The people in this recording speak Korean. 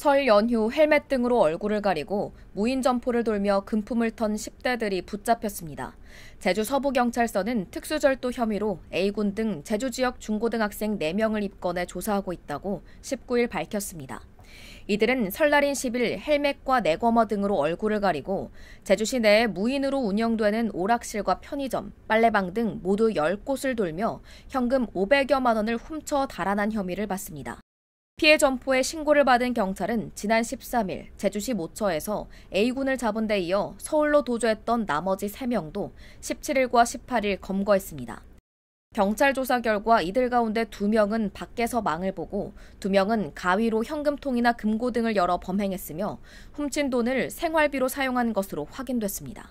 설 연휴 헬멧 등으로 얼굴을 가리고 무인 점포를 돌며 금품을 턴 10대들이 붙잡혔습니다. 제주 서부경찰서는 특수절도 혐의로 A군 등 제주 지역 중고등학생 4명을 입건해 조사하고 있다고 19일 밝혔습니다. 이들은 설날인 10일 헬멧과 내거머 등으로 얼굴을 가리고 제주시 내에 무인으로 운영되는 오락실과 편의점, 빨래방 등 모두 10곳을 돌며 현금 500여만 원을 훔쳐 달아난 혐의를 받습니다. 피해 점포에 신고를 받은 경찰은 지난 13일 제주시 모처에서 A군을 잡은 데 이어 서울로 도주했던 나머지 3명도 17일과 18일 검거했습니다. 경찰 조사 결과 이들 가운데 2명은 밖에서 망을 보고 2명은 가위로 현금통이나 금고 등을 열어 범행했으며 훔친 돈을 생활비로 사용한 것으로 확인됐습니다.